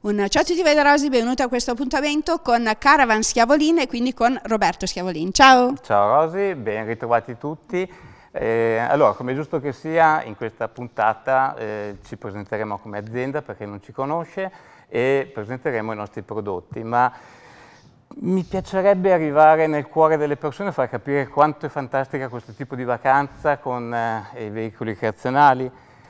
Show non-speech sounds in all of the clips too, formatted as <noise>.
Un ciao a tutti voi da Rosi, benvenuti a questo appuntamento con Caravan Schiavolin e quindi con Roberto Schiavolin. Ciao! Ciao Rosi, ben ritrovati tutti. Eh, allora, come è giusto che sia, in questa puntata eh, ci presenteremo come azienda per chi non ci conosce e presenteremo i nostri prodotti, ma mi piacerebbe arrivare nel cuore delle persone e far capire quanto è fantastica questo tipo di vacanza con eh, i veicoli creazionali,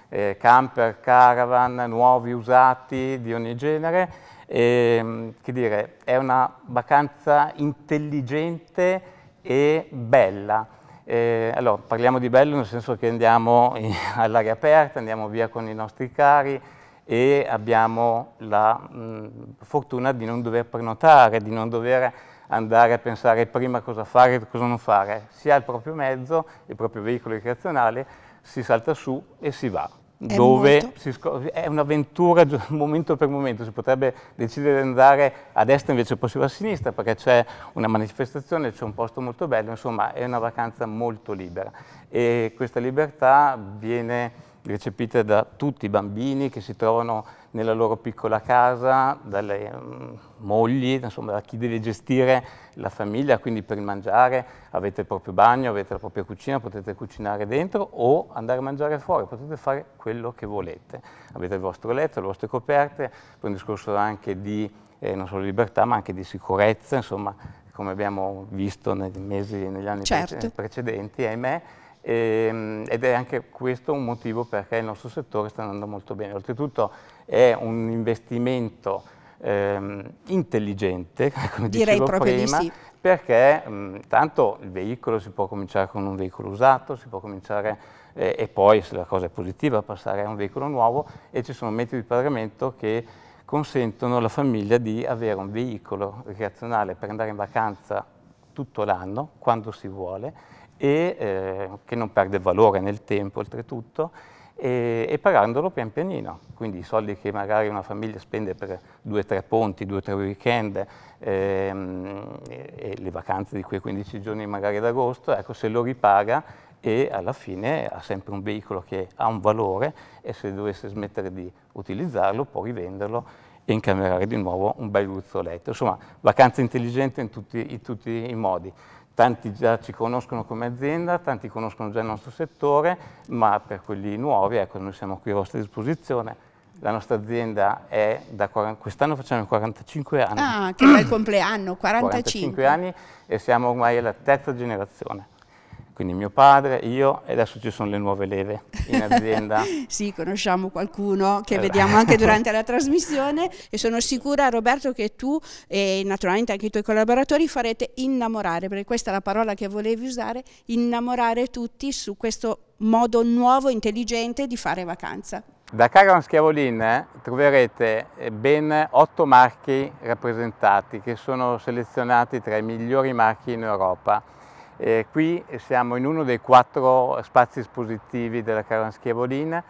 eh, camper, caravan, nuovi, usati, di ogni genere. E, mm, che dire, è una vacanza intelligente e bella. E, allora, parliamo di bello nel senso che andiamo <laughs> all'aria aperta, andiamo via con i nostri cari, e abbiamo la mh, mm, fortuna di non dover prenotare, di non dover andare a pensare prima cosa fare e cosa non fare. Si ha il proprio mezzo, il proprio veicolo ricreazionale, si salta su e si va. È dove molto... è un'avventura <laughs> momento per momento, si potrebbe decidere di andare a destra invece possibile a sinistra perché c'è una manifestazione, c'è un posto molto bello, insomma è una vacanza molto libera e questa libertà viene recepite da tutti i bambini che si trovano nella loro piccola casa, dalle um, mogli, insomma da chi deve gestire la famiglia, quindi per mangiare avete il proprio bagno, avete la propria cucina, potete cucinare dentro o andare a mangiare fuori, potete fare quello che volete. Avete il vostro letto, le vostre coperte, per un discorso anche di eh, non solo libertà ma anche di sicurezza, insomma come abbiamo visto nei mesi, negli anni certo. precedenti, ahimè e, ehm, ed è anche questo un motivo perché il nostro settore sta andando molto bene. Oltretutto è un investimento ehm, intelligente, <laughs> come Direi dicevo prima, di sì. perché mh, tanto il veicolo si può cominciare con un veicolo usato, si può cominciare eh, e poi, se la cosa è positiva, passare a un veicolo nuovo e ci sono metodi di pagamento che consentono alla famiglia di avere un veicolo recreazionale per andare in vacanza tutto l'anno, quando si vuole, e eh, che non perde valore nel tempo oltretutto e, e, pagandolo pian pianino. Quindi i soldi che magari una famiglia spende per due o tre ponti, due o tre weekend ehm, e, e, le vacanze di quei 15 giorni magari d'agosto, ecco se lo ripaga e alla fine ha sempre un veicolo che ha un valore e se dovesse smettere di utilizzarlo può rivenderlo e incamerare di nuovo un bel gruzzoletto. Insomma, vacanza intelligente in tutti, in tutti i modi. Tanti già ci conoscono come azienda, tanti conoscono già il nostro settore, ma per quelli nuovi, ecco, noi siamo qui a vostra disposizione. La nostra azienda è da quest'anno facciamo 45 anni. Ah, che bel compleanno, 45. 45 anni e siamo ormai alla terza generazione. Quindi mio padre, io e adesso ci sono le nuove leve in azienda. <laughs> sì, conosciamo qualcuno che allora. vediamo anche <laughs> durante la trasmissione e sono sicura Roberto che tu e naturalmente anche i tuoi collaboratori farete innamorare, perché questa è la parola che volevi usare, innamorare tutti su questo modo nuovo, intelligente di fare vacanza. Da Caravan Schiavolin eh, troverete eh, ben otto marchi rappresentati che sono selezionati tra i migliori marchi in Europa eh, qui siamo in uno dei quattro spazi espositivi della Caron Schiavolina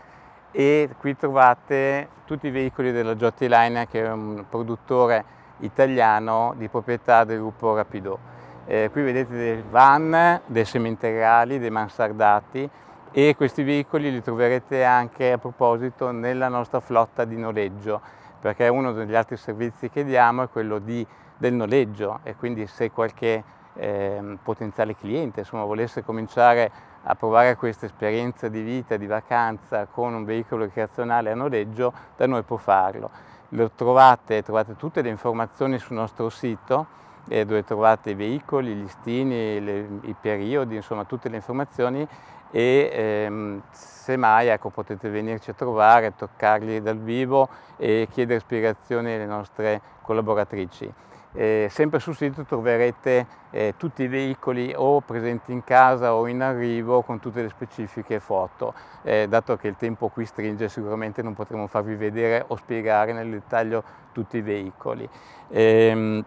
e qui trovate tutti i veicoli della Giotti Line che è un produttore italiano di proprietà del gruppo Rapido. Eh, qui vedete dei van, dei semi-integrali, dei mansardati e questi veicoli li troverete anche a proposito nella nostra flotta di noleggio perché uno degli altri servizi che diamo è quello di, del noleggio e quindi se qualche eh, potenziale cliente, insomma volesse cominciare a provare questa esperienza di vita, di vacanza con un veicolo recreazionale a noleggio, da noi può farlo. Lo trovate, trovate tutte le informazioni sul nostro sito eh, dove trovate i veicoli, gli listini, le, i periodi, insomma tutte le informazioni e ehm, semmai ecco, potete venirci a trovare, toccarli dal vivo e chiedere spiegazioni alle nostre collaboratrici. Eh, sempre sul sito troverete eh, tutti i veicoli o presenti in casa o in arrivo con tutte le specifiche foto. Eh, dato che il tempo qui stringe sicuramente non potremo farvi vedere o spiegare nel dettaglio tutti i veicoli. Ehm,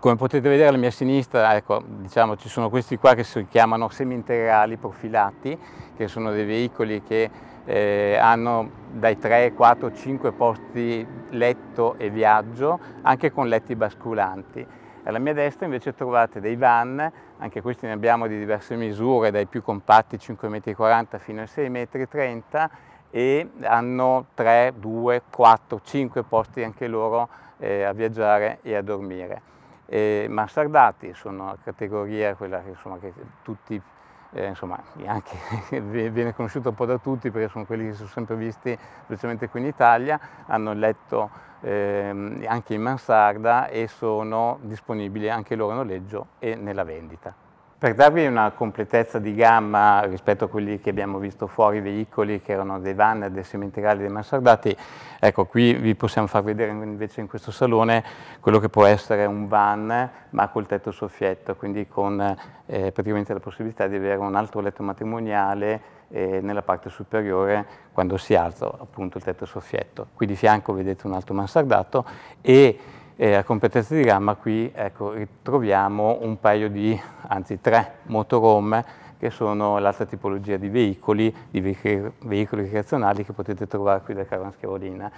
come potete vedere alla mia sinistra, ecco, diciamo, ci sono questi qua che si chiamano semi-integrali profilati, che sono dei veicoli che eh, hanno dai 3, 4, 5 posti letto e viaggio, anche con letti basculanti. Alla mia destra invece trovate dei van, anche questi ne abbiamo di diverse misure, dai più compatti 5,40 m fino ai 6,30 m e hanno 3, 2, 4, 5 posti anche loro eh, a viaggiare e a dormire eh, master dati sono una categoria quella che, insomma, che tutti eh, insomma, anche, <laughs> viene conosciuta un po' da tutti perché sono quelli che si sono sempre visti specialmente qui in Italia, hanno letto eh, anche in mansarda e sono disponibili anche loro a noleggio e nella vendita. Per darvi una completezza di gamma rispetto a quelli che abbiamo visto fuori, veicoli che erano dei van, dei sementerali, dei mansardati, ecco qui vi possiamo far vedere invece in questo salone quello che può essere un van ma col tetto soffietto, quindi con eh, praticamente la possibilità di avere un altro letto matrimoniale eh, nella parte superiore quando si alza appunto il tetto soffietto. Qui di fianco vedete un altro mansardato e e a competenza di gamma qui ecco, ritroviamo un paio di, anzi tre motorhome che sono l'altra tipologia di veicoli, di veicoli, creazionali che potete trovare qui da Caravan Schiavolina.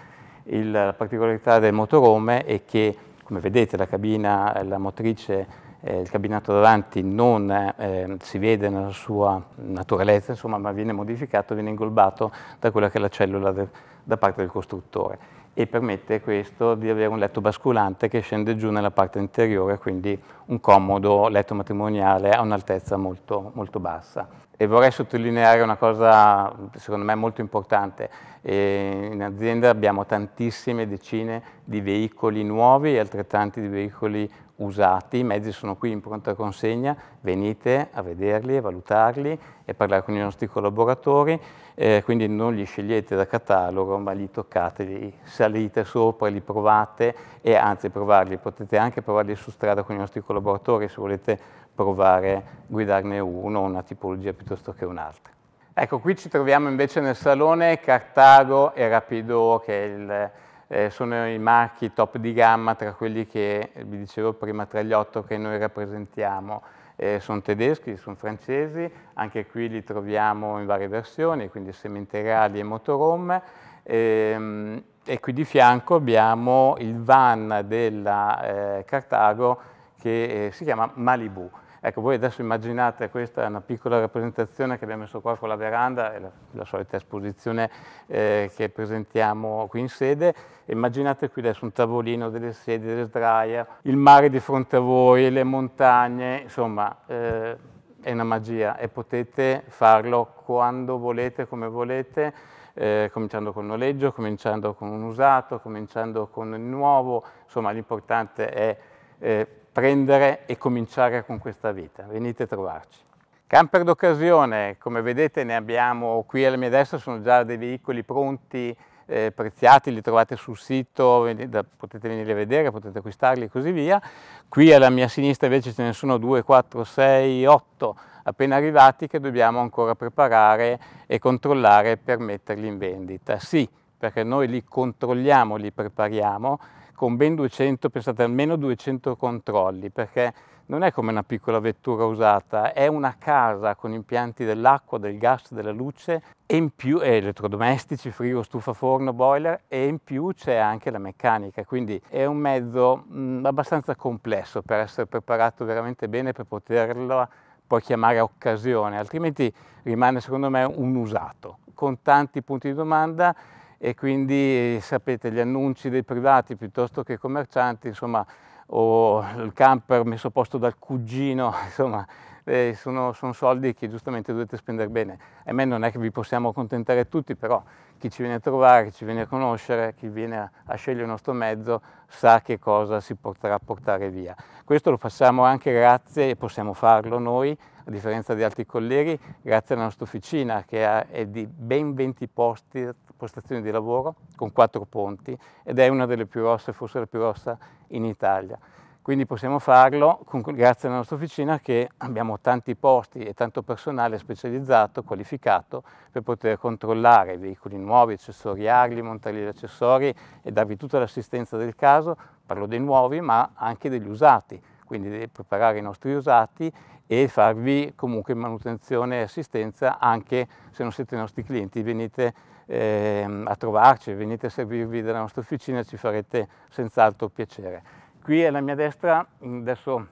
Il, la particolarità del motorhome è che, come vedete, la cabina, la motrice eh, il cabinato davanti non eh, si vede nella sua naturalezza, insomma, ma viene modificato, viene ingolbato da quella che è la cellula de, da parte del costruttore e permette questo di avere un letto basculante che scende giù nella parte interiore, quindi un comodo letto matrimoniale a un'altezza molto, molto bassa. E vorrei sottolineare una cosa secondo me molto importante, e in azienda abbiamo tantissime decine di veicoli nuovi e altrettanti di veicoli usati, i mezzi sono qui in pronta consegna, venite a vederli, a valutarli e a parlare con i nostri collaboratori, eh, quindi non li scegliete da catalogo, ma li toccate, li salite sopra, li provate e anzi provarli, potete anche provarli su strada con i nostri collaboratori se volete provare a guidarne uno, una tipologia piuttosto che un'altra. Ecco, qui ci troviamo invece nel salone Cartago e Rapido, che è il eh, sono i marchi top di gamma tra quelli che vi dicevo prima, tra gli otto che noi rappresentiamo. Eh, sono tedeschi, sono francesi, anche qui li troviamo in varie versioni, quindi seminterali e motorhome. Ehm, e qui di fianco abbiamo il van della eh, Cartago che eh, si chiama Malibu. Ecco, voi adesso immaginate, questa è una piccola rappresentazione che abbiamo messo qua con la veranda, la, la solita esposizione eh, che presentiamo qui in sede, immaginate qui adesso un tavolino, delle sedie, delle sdraie, il mare di fronte a voi, le montagne, insomma eh, è una magia e potete farlo quando volete, come volete, eh, cominciando con il noleggio, cominciando con un usato, cominciando con il nuovo, insomma l'importante è eh, prendere e cominciare con questa vita. Venite a trovarci. Camper d'occasione, come vedete ne abbiamo qui alla mia destra, sono già dei veicoli pronti, eh, preziati, li trovate sul sito, potete venire a vedere, potete acquistarli e così via. Qui alla mia sinistra invece ce ne sono 2, 4, 6, 8 appena arrivati che dobbiamo ancora preparare e controllare per metterli in vendita. Sì, perché noi li controlliamo, li prepariamo, con ben 200, pensate almeno 200 controlli, perché non è come una piccola vettura usata, è una casa con impianti dell'acqua, del gas, della luce e in più e eh, elettrodomestici, frigo, stufa, forno, boiler e in più c'è anche la meccanica, quindi è un mezzo mh, mm, abbastanza complesso per essere preparato veramente bene per poterlo poi chiamare occasione, altrimenti rimane secondo me un usato con tanti punti di domanda e quindi sapete gli annunci dei privati piuttosto che commercianti, insomma, o il camper messo a posto dal cugino, <laughs> insomma, eh, sono, sono, soldi che giustamente dovete spendere bene. E me non è che vi possiamo accontentare tutti, però chi ci viene a trovare, chi ci viene a conoscere, chi viene a, a scegliere il nostro mezzo sa che cosa si potrà portare via. Questo lo facciamo anche grazie, e possiamo farlo noi, a differenza di altri colleghi, grazie alla nostra officina che è di ben 20 posti postazioni di lavoro con quattro ponti ed è una delle più grosse, forse la più grossa in Italia. Quindi possiamo farlo con, grazie alla nostra officina che abbiamo tanti posti e tanto personale specializzato, qualificato, per poter controllare veicoli nuovi, accessoriarli, montargli gli accessori e darvi tutta l'assistenza del caso. Parlo dei nuovi ma anche degli usati, quindi preparare i nostri usati e farvi comunque manutenzione e assistenza anche se non siete i nostri clienti, venite eh, a trovarci, venite a servirvi della nostra officina, ci farete senz'altro piacere. Qui alla mia destra, adesso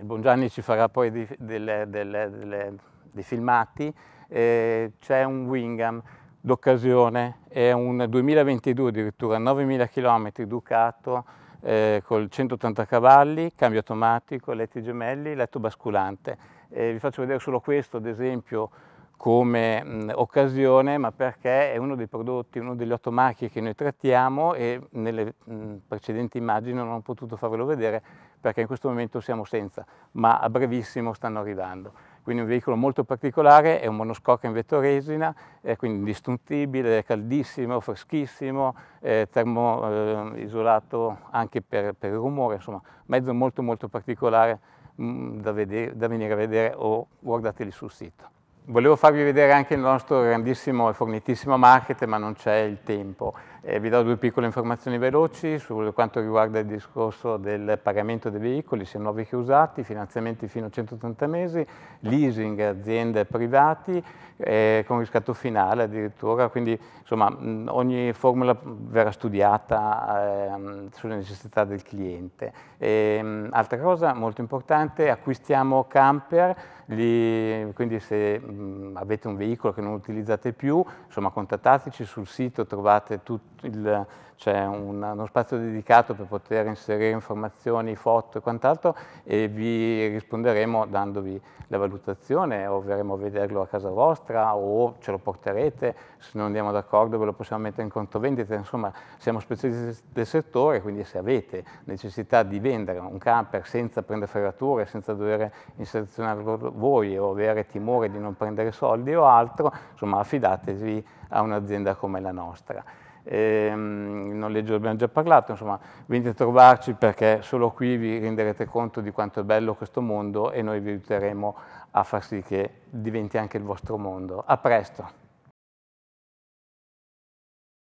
il Bongianni ci farà poi di, delle, delle, delle, dei filmati, eh, c'è un Wingham d'occasione, è un 2022 addirittura, 9.000 km Ducato, eh, col 180 cavalli, cambio automatico, letti gemelli, letto basculante. Eh, vi faccio vedere solo questo, ad esempio, come mh, occasione, ma perché è uno dei prodotti, uno degli otto marchi che noi trattiamo e nelle mh, precedenti immagini non ho potuto farvelo vedere perché in questo momento siamo senza, ma a brevissimo stanno arrivando. Quindi un veicolo molto particolare, è un monoscocca in vettoresina, è quindi indistruttibile, caldissimo, freschissimo, è termoisolato eh, anche per, per il rumore, insomma, mezzo molto molto particolare da, vedere, da, venire a vedere o guardateli sul sito. Volevo farvi vedere anche il nostro grandissimo e fornitissimo market, ma non c'è il tempo. Eh, vi do due piccole informazioni veloci su quanto riguarda il discorso del pagamento dei veicoli, sia nuovi che usati, finanziamenti fino a 180 mesi, leasing aziende privati eh, con riscatto finale addirittura, quindi insomma ogni formula verrà studiata eh, sulle necessità del cliente. E, altra cosa molto importante, acquistiamo camper, li, quindi se mh, avete un veicolo che non utilizzate più, insomma contattateci sul sito, trovate tutti c'è uno spazio dedicato per poter inserire informazioni, foto e quant'altro e vi risponderemo dandovi la valutazione o verremo a vederlo a casa vostra o ce lo porterete, se non andiamo d'accordo ve lo possiamo mettere in conto vendita, insomma siamo specialisti del settore quindi se avete necessità di vendere un camper senza prendere ferrature, senza dover inserzionarlo voi o avere timore di non prendere soldi o altro, insomma affidatevi a un'azienda come la nostra ehm, il noleggio abbiamo già parlato, insomma venite a trovarci perché solo qui vi renderete conto di quanto è bello questo mondo e noi vi aiuteremo a far sì che diventi anche il vostro mondo. A presto!